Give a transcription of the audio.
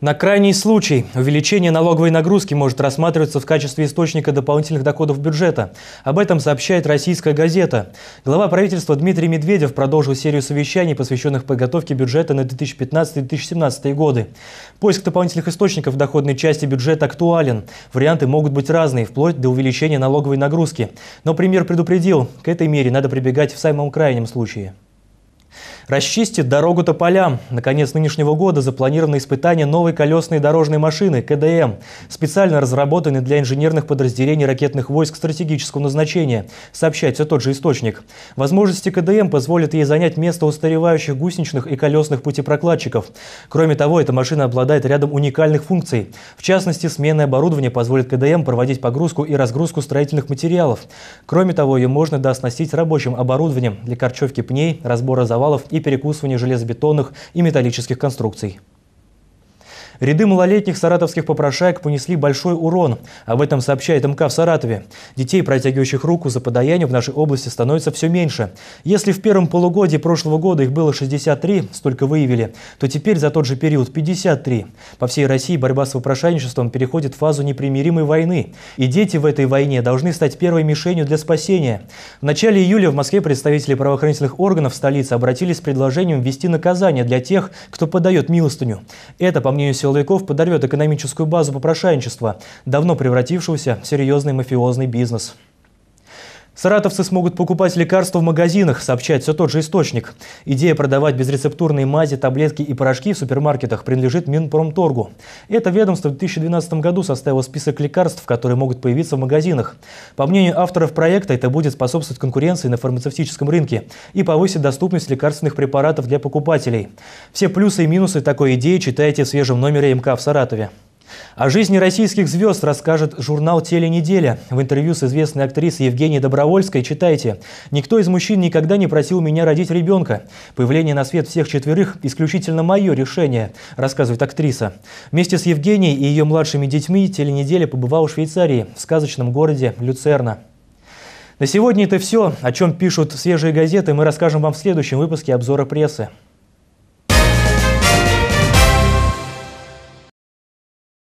На крайний случай увеличение налоговой нагрузки может рассматриваться в качестве источника дополнительных доходов бюджета. Об этом сообщает «Российская газета». Глава правительства Дмитрий Медведев продолжил серию совещаний, посвященных подготовке бюджета на 2015-2017 годы. Поиск дополнительных источников доходной части бюджета актуален. Варианты могут быть разные, вплоть до увеличения налоговой нагрузки. Но премьер предупредил, к этой мере надо прибегать в самом крайнем случае. Расчистит дорогу-то полям. конец нынешнего года запланировано испытание новой колесной дорожной машины КДМ, специально разработанной для инженерных подразделений ракетных войск стратегического назначения, сообщает все тот же источник. Возможности КДМ позволят ей занять место устаревающих гусеничных и колесных путепрокладчиков. Кроме того, эта машина обладает рядом уникальных функций. В частности, сменное оборудование позволит КДМ проводить погрузку и разгрузку строительных материалов. Кроме того, ее можно дооснастить рабочим оборудованием для корчевки пней, разбора завалов и перекусывание железобетонных и металлических конструкций. Ряды малолетних саратовских попрошаек понесли большой урон. Об этом сообщает МК в Саратове. Детей, протягивающих руку за подаяние в нашей области, становится все меньше. Если в первом полугодии прошлого года их было 63, столько выявили, то теперь за тот же период 53. По всей России борьба с попрошайничеством переходит в фазу непримиримой войны. И дети в этой войне должны стать первой мишенью для спасения. В начале июля в Москве представители правоохранительных органов столицы обратились с предложением ввести наказание для тех, кто подает милостыню. Это, по мнению силовиков подорвет экономическую базу попрошайничества, давно превратившегося в серьезный мафиозный бизнес. Саратовцы смогут покупать лекарства в магазинах, сообщает все тот же источник. Идея продавать безрецептурные мази, таблетки и порошки в супермаркетах принадлежит Минпромторгу. Это ведомство в 2012 году составило список лекарств, которые могут появиться в магазинах. По мнению авторов проекта, это будет способствовать конкуренции на фармацевтическом рынке и повысит доступность лекарственных препаратов для покупателей. Все плюсы и минусы такой идеи читайте в свежем номере МК в Саратове. О жизни российских звезд расскажет журнал «Теленеделя». В интервью с известной актрисой Евгенией Добровольской читайте «Никто из мужчин никогда не просил меня родить ребенка. Появление на свет всех четверых – исключительно мое решение», – рассказывает актриса. Вместе с Евгенией и ее младшими детьми «Теленеделя» побывала в Швейцарии, в сказочном городе Люцерна. На сегодня это все. О чем пишут свежие газеты, мы расскажем вам в следующем выпуске обзора прессы.